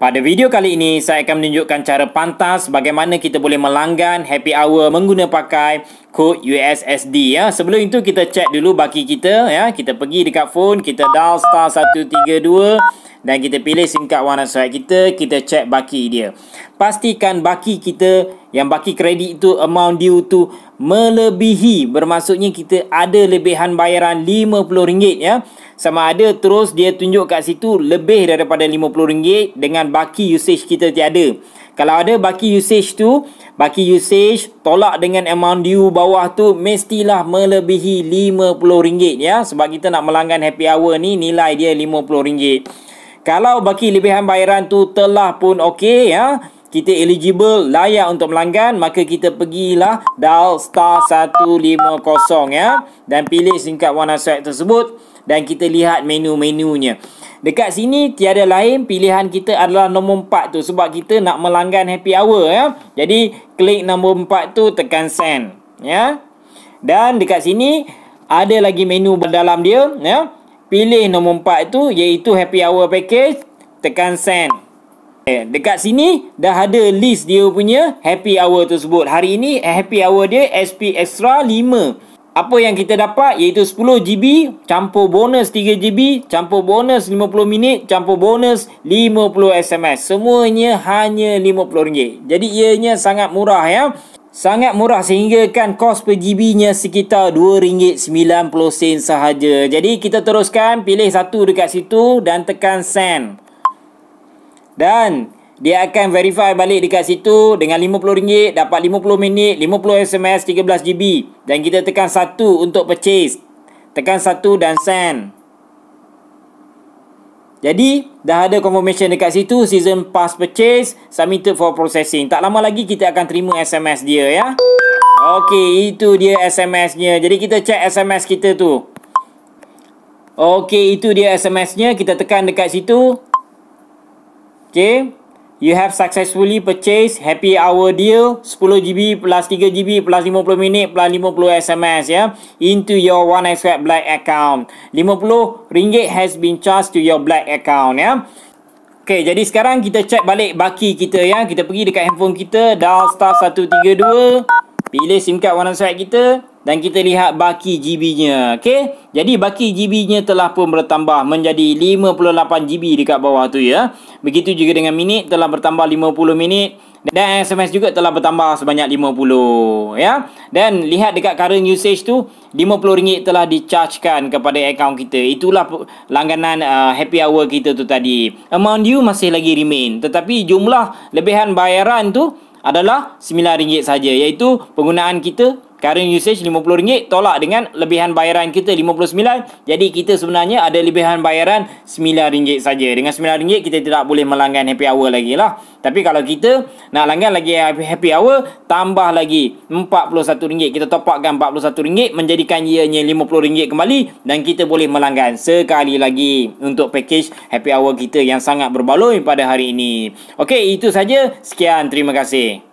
Pada video kali ini, saya akan menunjukkan cara pantas bagaimana kita boleh melanggan happy hour menggunakan pakai kod USSD. Ya. Sebelum itu, kita cek dulu baki kita. Ya. Kita pergi dekat phone, kita dial star 132 dan kita pilih SIM card warna surat kita, kita check baki dia. Pastikan baki kita yang baki kredit itu amount due tu melebihi bermaksudnya kita ada lebihan bayaran RM50 ya. Sama ada terus dia tunjuk kat situ lebih daripada RM50 dengan baki usage kita tiada. Kalau ada baki usage tu, baki usage tolak dengan amount due bawah tu mestilah melebihi RM50 ya. Sebab kita nak melanggan happy hour ni nilai dia RM50. Kalau baki lebihan bayaran tu telah pun okey ya, kita eligible layak untuk melanggan maka kita pergilah dial star 150 ya dan pilih singkat warna Wanaswipe tersebut dan kita lihat menu-menunya. Dekat sini tiada lain pilihan kita adalah nombor 4 tu sebab kita nak melanggan happy hour ya. Jadi klik nombor 4 tu tekan send ya. Dan dekat sini ada lagi menu berdalam dia ya. Pilih nombor 4 itu iaitu happy hour package. Tekan send. Okay. Eh, dekat sini dah ada list dia punya happy hour tersebut. Hari ini eh, happy hour dia SP Extra 5. Apa yang kita dapat iaitu 10 GB campur bonus 3 GB campur bonus 50 minit campur bonus 50 SMS. Semuanya hanya RM50. Jadi ianya sangat murah ya sangat murah sehingga kan kos per GB-nya sekitar RM2.90 sahaja. Jadi kita teruskan pilih satu dekat situ dan tekan send. Dan dia akan verify balik dekat situ dengan RM50 dapat 50 minit, 50 SMS, 13 GB. Dan kita tekan satu untuk purchase. Tekan satu dan send. Jadi dah ada confirmation dekat situ season pass purchase submitted for processing. Tak lama lagi kita akan terima SMS dia ya. Okey, itu dia SMS-nya. Jadi kita check SMS kita tu. Okey, itu dia SMS-nya. Kita tekan dekat situ. Okey you have successfully purchase happy hour deal 10GB plus 3GB plus 50 minit plus 50 SMS ya into your one XWeb black account. 50 ringgit has been charged to your black account ya. Okay, jadi sekarang kita check balik baki kita ya. Kita pergi dekat handphone kita dial star 132 Pilih SIM card warna suede kita dan kita lihat baki GB-nya. Okey. Jadi baki GB-nya telah pun bertambah menjadi 58 GB dekat bawah tu ya. Begitu juga dengan minit telah bertambah 50 minit dan SMS juga telah bertambah sebanyak 50 ya. Dan lihat dekat current usage tu RM50 telah dicharge-kan kepada akaun kita. Itulah langganan uh, happy hour kita tu tadi. Amount due masih lagi remain tetapi jumlah lebihan bayaran tu adalah RM9 saja iaitu penggunaan kita Current usage RM50 tolak dengan lebihan bayaran kita RM59. Jadi kita sebenarnya ada lebihan bayaran RM9 saja. Dengan RM9 kita tidak boleh melanggan happy hour lagi lah. Tapi kalau kita nak langgan lagi happy hour, tambah lagi RM41. Kita topakkan RM41 menjadikan ianya RM50 kembali dan kita boleh melanggan sekali lagi untuk package happy hour kita yang sangat berbaloi pada hari ini. Okey, itu saja. Sekian. Terima kasih.